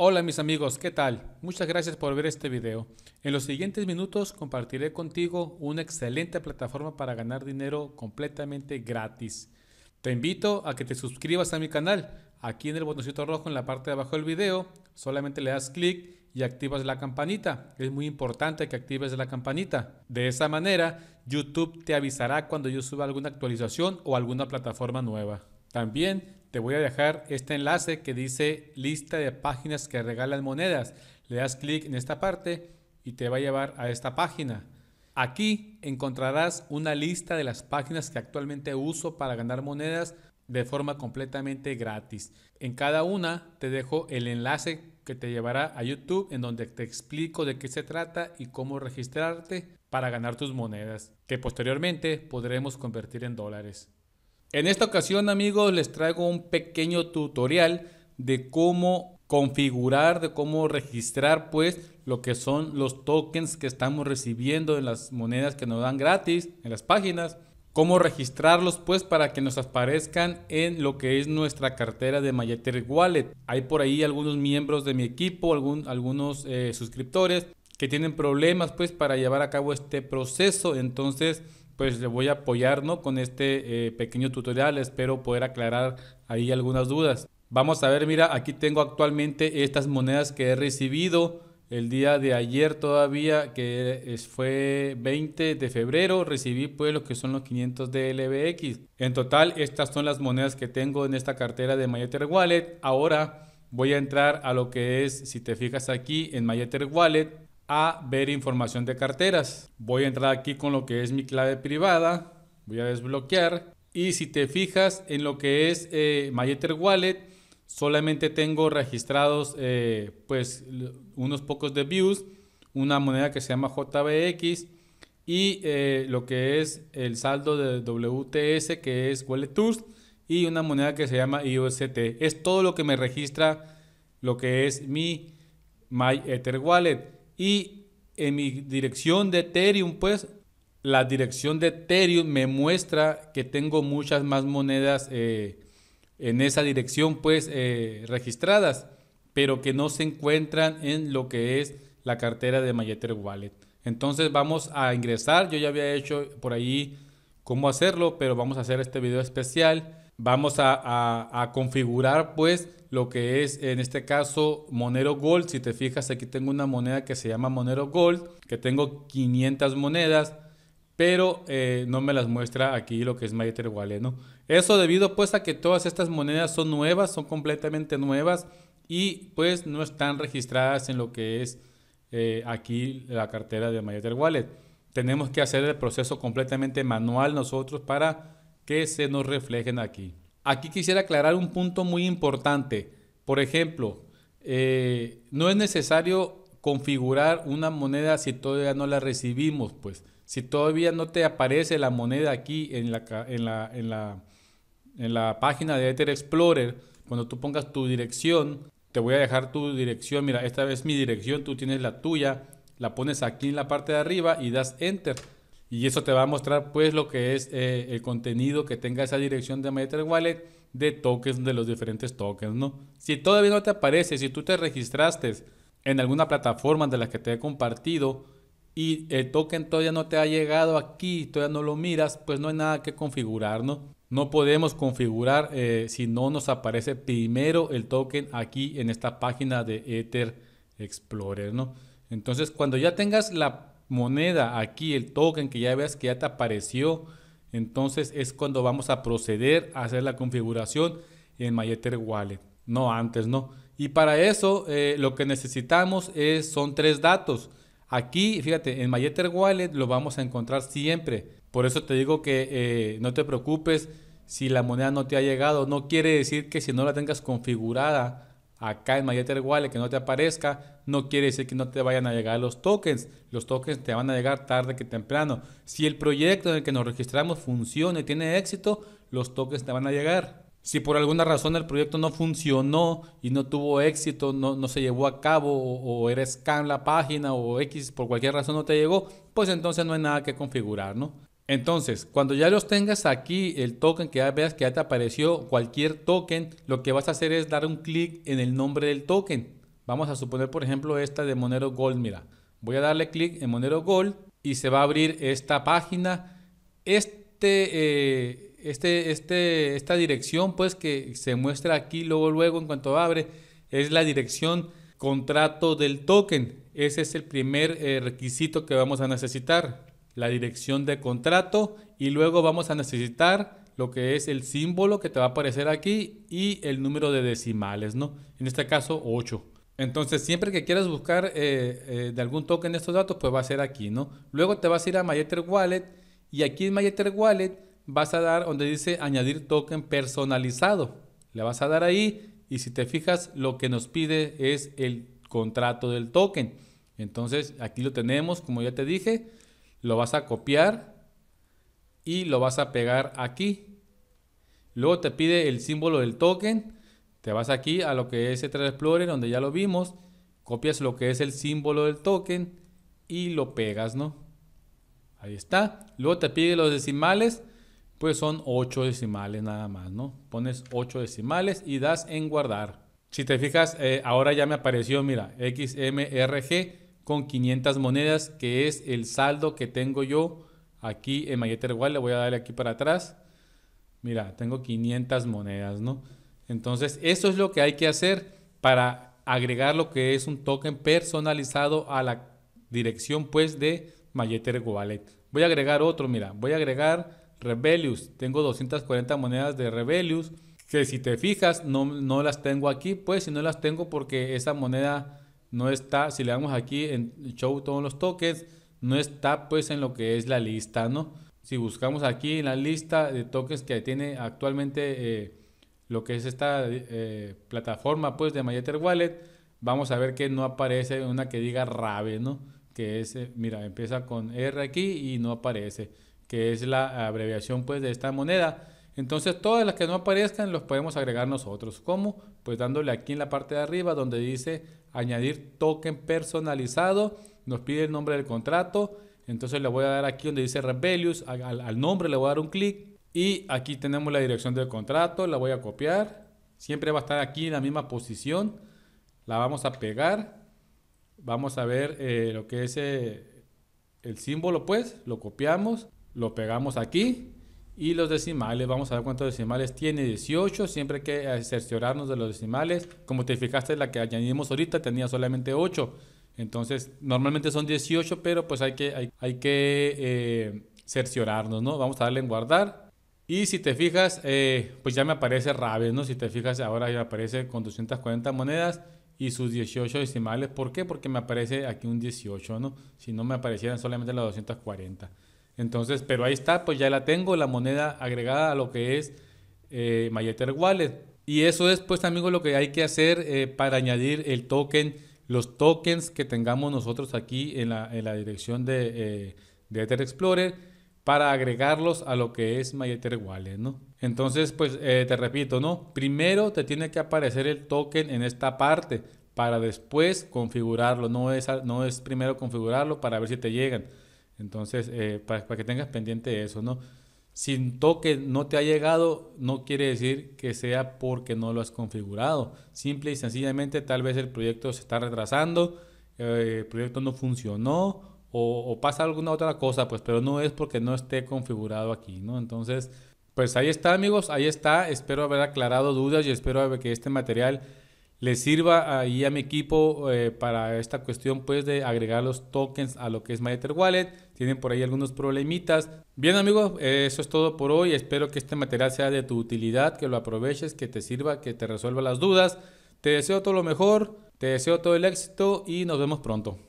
Hola mis amigos, ¿qué tal? Muchas gracias por ver este video. En los siguientes minutos compartiré contigo una excelente plataforma para ganar dinero completamente gratis. Te invito a que te suscribas a mi canal. Aquí en el botoncito rojo en la parte de abajo del video, solamente le das clic y activas la campanita. Es muy importante que actives la campanita. De esa manera, YouTube te avisará cuando yo suba alguna actualización o alguna plataforma nueva. También te voy a dejar este enlace que dice lista de páginas que regalan monedas. Le das clic en esta parte y te va a llevar a esta página. Aquí encontrarás una lista de las páginas que actualmente uso para ganar monedas de forma completamente gratis. En cada una te dejo el enlace que te llevará a YouTube en donde te explico de qué se trata y cómo registrarte para ganar tus monedas, que posteriormente podremos convertir en dólares. En esta ocasión amigos les traigo un pequeño tutorial de cómo configurar, de cómo registrar pues lo que son los tokens que estamos recibiendo en las monedas que nos dan gratis en las páginas. Cómo registrarlos pues para que nos aparezcan en lo que es nuestra cartera de MyEtherWallet. Wallet. Hay por ahí algunos miembros de mi equipo, algunos eh, suscriptores que tienen problemas pues para llevar a cabo este proceso. Entonces pues le voy a apoyar con este eh, pequeño tutorial. Espero poder aclarar ahí algunas dudas. Vamos a ver, mira, aquí tengo actualmente estas monedas que he recibido el día de ayer todavía, que fue 20 de febrero, recibí pues lo que son los 500 de LBX. En total, estas son las monedas que tengo en esta cartera de MyEtherWallet, Wallet. Ahora voy a entrar a lo que es, si te fijas aquí, en MyEtherWallet, Wallet a ver información de carteras. Voy a entrar aquí con lo que es mi clave privada. Voy a desbloquear. Y si te fijas en lo que es eh, Wallet, solamente tengo registrados eh, pues unos pocos de views, una moneda que se llama JBX y eh, lo que es el saldo de WTS que es Wallet Tools y una moneda que se llama IOST. Es todo lo que me registra lo que es mi My Ether Wallet. Y en mi dirección de Ethereum, pues la dirección de Ethereum me muestra que tengo muchas más monedas eh, en esa dirección, pues eh, registradas, pero que no se encuentran en lo que es la cartera de MyEtherWallet. Wallet. Entonces vamos a ingresar. Yo ya había hecho por ahí cómo hacerlo, pero vamos a hacer este video especial vamos a, configurar pues lo que es en este caso Monero Gold. Si te fijas aquí tengo una moneda que se llama Monero Gold, que tengo 500 monedas, pero eh, no me las muestra aquí lo que es MyEther Wallet, ¿no? Eso debido pues a que todas estas monedas son nuevas, son completamente nuevas y pues no están registradas en lo que es eh, aquí la cartera de MyEtherWallet. Wallet. Tenemos que hacer el proceso completamente manual nosotros para que se nos reflejen aquí. Aquí quisiera aclarar un punto muy importante. Por ejemplo, eh, no es necesario configurar una moneda si todavía no la recibimos, pues si todavía no te aparece la moneda aquí en la, en en la, en la página de Ether Explorer, cuando tú pongas tu dirección, te voy a dejar tu dirección, mira, esta vez mi dirección, tú tienes la tuya, la pones aquí en la parte de arriba y das enter y eso te va a mostrar pues lo que es eh, el contenido que tenga esa dirección de MetaWallet Wallet de tokens, de los diferentes tokens, ¿no? Si todavía no te aparece, si tú te registraste en alguna plataforma de las que te he compartido y el token todavía no te ha llegado aquí, todavía no lo miras, pues no hay nada que configurar, ¿no? No podemos configurar eh, si no nos aparece primero el token aquí en esta página de Ether Explorer, ¿no? Entonces, cuando ya tengas la moneda, aquí el token que ya ves que ya te apareció, entonces es cuando vamos a proceder a hacer la configuración en MyEther Wallet, no antes, ¿no? Y para eso eh, lo que necesitamos es, son tres datos. Aquí, fíjate, en MyEther Wallet lo vamos a encontrar siempre. Por eso te digo que eh, no te preocupes si la moneda no te ha llegado. No quiere decir que si no la tengas configurada, acá en MyEther Wallet que no te aparezca, no quiere decir que no te vayan a llegar los tokens. Los tokens te van a llegar tarde que temprano. Si el proyecto en el que nos registramos funciona y tiene éxito, los tokens te van a llegar. Si por alguna razón el proyecto no funcionó y no tuvo éxito, no, se llevó a cabo o, eres era la página o X por cualquier razón no te llegó, pues entonces no hay nada que configurar, ¿no? Entonces, cuando ya los tengas aquí, el token que ya veas que ya te apareció, cualquier token, lo que vas a hacer es dar un clic en el nombre del token. Vamos a suponer, por ejemplo, esta de Monero Gold. Mira, voy a darle clic en Monero Gold y se va a abrir esta página. Este, eh, este, este, esta dirección, pues que se muestra aquí luego, luego en cuanto abre, es la dirección contrato del token. Ese es el primer eh, requisito que vamos a necesitar la dirección de contrato y luego vamos a necesitar lo que es el símbolo que te va a aparecer aquí y el número de decimales, ¿no? En este caso 8. Entonces, siempre que quieras buscar eh, eh, de algún token estos datos, pues va a ser aquí, ¿no? Luego te vas a ir a MyEther Wallet y aquí en MyEther Wallet vas a dar donde dice añadir token personalizado. Le vas a dar ahí y si te fijas, lo que nos pide es el contrato del token. Entonces, aquí lo tenemos, como ya te dije lo vas a copiar y lo vas a pegar aquí. Luego te pide el símbolo del token. Te vas aquí a lo que es E3 Explorer, donde ya lo vimos. Copias lo que es el símbolo del token y lo pegas, ¿no? Ahí está. Luego te pide los decimales. Pues son 8 decimales nada más, ¿no? Pones 8 decimales y das en guardar. Si te fijas, eh, ahora ya me apareció, mira, XMRG con 500 monedas, que es el saldo que tengo yo aquí en Mayeter Wallet. Le voy a darle aquí para atrás. Mira, tengo 500 monedas, ¿no? Entonces, eso es lo que hay que hacer para agregar lo que es un token personalizado a la dirección, pues, de Mayeter Wallet. Voy a agregar otro, mira, voy a agregar Rebellious. Tengo 240 monedas de Rebellious, que si te fijas, no, no las tengo aquí, pues, si no las tengo porque esa moneda no está, si le damos aquí en show todos los tokens, no está pues en lo que es la lista, ¿no? Si buscamos aquí en la lista de tokens que tiene actualmente eh, lo que es esta eh, plataforma pues de MyEtherWallet, Wallet, vamos a ver que no aparece una que diga Rave, ¿no? Que es, eh, mira, empieza con R aquí y no aparece, que es la abreviación pues de esta moneda. Entonces todas las que no aparezcan los podemos agregar nosotros. ¿Cómo? Pues dándole aquí en la parte de arriba donde dice añadir token personalizado. Nos pide el nombre del contrato. Entonces le voy a dar aquí donde dice Rebellious. Al, nombre le voy a dar un clic. Y aquí tenemos la dirección del contrato. La voy a copiar. Siempre va a estar aquí en la misma posición. La vamos a pegar. Vamos a ver eh, lo que es eh, el símbolo pues. Lo copiamos. Lo pegamos aquí y los decimales, vamos a ver cuántos decimales tiene, 18, siempre hay que cerciorarnos de los decimales, como te fijaste la que añadimos ahorita tenía solamente 8, entonces normalmente son 18, pero pues hay que, hay, que eh, cerciorarnos, ¿no? Vamos a darle en guardar. Y si te fijas, eh, pues ya me aparece Raves, ¿no? Si te fijas, ahora ya aparece con 240 monedas y sus 18 decimales. ¿Por qué? Porque me aparece aquí un 18, ¿no? Si no me aparecieran solamente las 240. Entonces, pero ahí está, pues ya la tengo, la moneda agregada a lo que es eh, Wallet. Y eso es, pues, amigos, lo que hay que hacer eh, para añadir el token, los tokens que tengamos nosotros aquí en la, dirección de, eh, Ether Explorer para agregarlos a lo que es MyEtherWallet, Wallet, ¿no? Entonces, pues, eh, te repito, ¿no? Primero te tiene que aparecer el token en esta parte para después configurarlo. no es primero configurarlo para ver si te llegan entonces, eh, para, que tengas pendiente eso, ¿no? Si toque no te ha llegado, no quiere decir que sea porque no lo has configurado. Simple y sencillamente, tal vez el proyecto se está retrasando, eh, el proyecto no funcionó o, o, pasa alguna otra cosa, pues, pero no es porque no esté configurado aquí, ¿no? Entonces, pues ahí está, amigos, ahí está. Espero haber aclarado dudas y espero que este material le sirva ahí a mi equipo eh, para esta cuestión pues de agregar los tokens a lo que es MyEtherWallet. Wallet. Tienen por ahí algunos problemitas. Bien amigos, eso es todo por hoy. Espero que este material sea de tu utilidad, que lo aproveches, que te sirva, que te resuelva las dudas. Te deseo todo lo mejor, te deseo todo el éxito y nos vemos pronto.